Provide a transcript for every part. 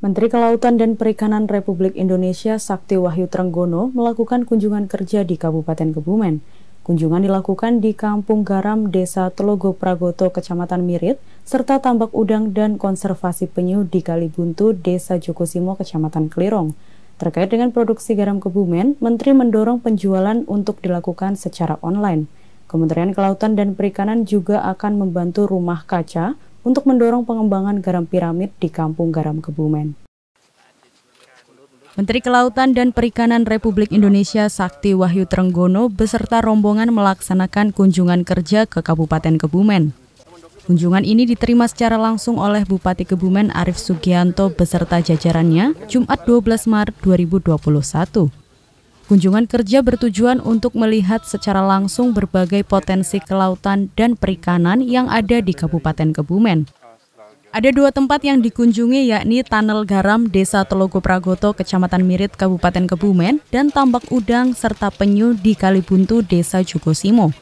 Menteri Kelautan dan Perikanan Republik Indonesia Sakti Wahyu Trenggono melakukan kunjungan kerja di Kabupaten Kebumen. Kunjungan dilakukan di Kampung Garam Desa Telogo Pragoto Kecamatan Mirit serta tambak udang dan konservasi penyu di Kalibuntu Desa Jokosimo Kecamatan Kelirong. Terkait dengan produksi garam Kebumen, Menteri mendorong penjualan untuk dilakukan secara online. Kementerian Kelautan dan Perikanan juga akan membantu rumah kaca untuk mendorong pengembangan garam piramid di Kampung Garam Kebumen. Menteri Kelautan dan Perikanan Republik Indonesia Sakti Wahyu Trenggono beserta rombongan melaksanakan kunjungan kerja ke Kabupaten Kebumen. Kunjungan ini diterima secara langsung oleh Bupati Kebumen Arief Sugianto beserta jajarannya Jumat 12 Maret 2021. Kunjungan kerja bertujuan untuk melihat secara langsung berbagai potensi kelautan dan perikanan yang ada di Kabupaten Kebumen. Ada dua tempat yang dikunjungi yakni Tunnel Garam Desa Telogo Pragoto Kecamatan Mirit Kabupaten Kebumen dan Tambak Udang serta Penyu di Kalibuntu Desa Jugosimo.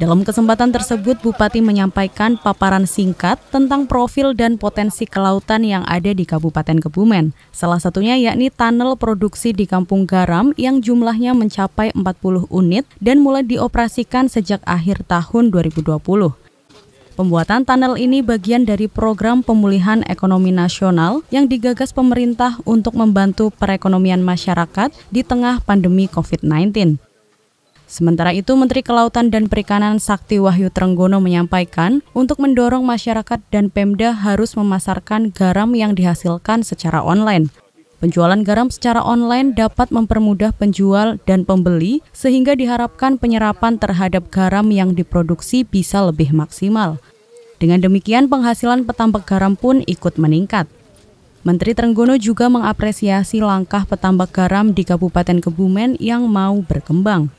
Dalam kesempatan tersebut, Bupati menyampaikan paparan singkat tentang profil dan potensi kelautan yang ada di Kabupaten Kebumen. Salah satunya yakni tunnel produksi di Kampung Garam yang jumlahnya mencapai 40 unit dan mulai dioperasikan sejak akhir tahun 2020. Pembuatan tunnel ini bagian dari program pemulihan ekonomi nasional yang digagas pemerintah untuk membantu perekonomian masyarakat di tengah pandemi COVID-19. Sementara itu, Menteri Kelautan dan Perikanan Sakti Wahyu Trenggono menyampaikan untuk mendorong masyarakat dan Pemda harus memasarkan garam yang dihasilkan secara online. Penjualan garam secara online dapat mempermudah penjual dan pembeli sehingga diharapkan penyerapan terhadap garam yang diproduksi bisa lebih maksimal. Dengan demikian penghasilan petambak garam pun ikut meningkat. Menteri Trenggono juga mengapresiasi langkah petambak garam di Kabupaten Kebumen yang mau berkembang.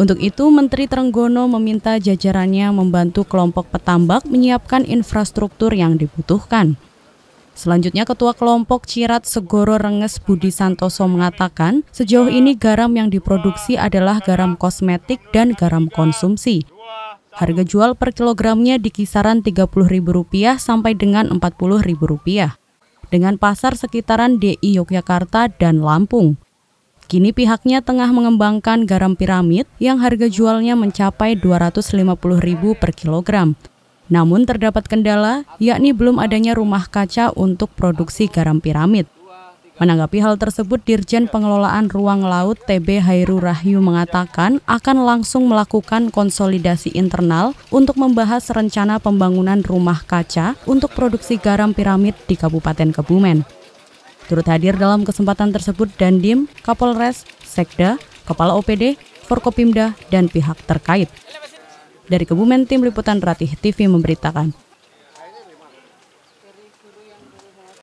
Untuk itu, Menteri Trenggono meminta jajarannya membantu kelompok petambak menyiapkan infrastruktur yang dibutuhkan. Selanjutnya Ketua Kelompok Cirat Segoro Renges Budi Santoso mengatakan, sejauh ini garam yang diproduksi adalah garam kosmetik dan garam konsumsi. Harga jual per kilogramnya di kisaran Rp30.000 sampai dengan Rp40.000 dengan pasar sekitaran DI Yogyakarta dan Lampung. Kini pihaknya tengah mengembangkan garam piramid yang harga jualnya mencapai Rp250.000 per kilogram. Namun terdapat kendala, yakni belum adanya rumah kaca untuk produksi garam piramid. Menanggapi hal tersebut, Dirjen Pengelolaan Ruang Laut TB Hairu Rahyu mengatakan akan langsung melakukan konsolidasi internal untuk membahas rencana pembangunan rumah kaca untuk produksi garam piramid di Kabupaten Kebumen. Turut hadir dalam kesempatan tersebut Dandim, Kapolres, Sekda, Kepala OPD, Forkopimda, dan pihak terkait. Dari Kebumen, Tim Liputan Ratih TV memberitakan.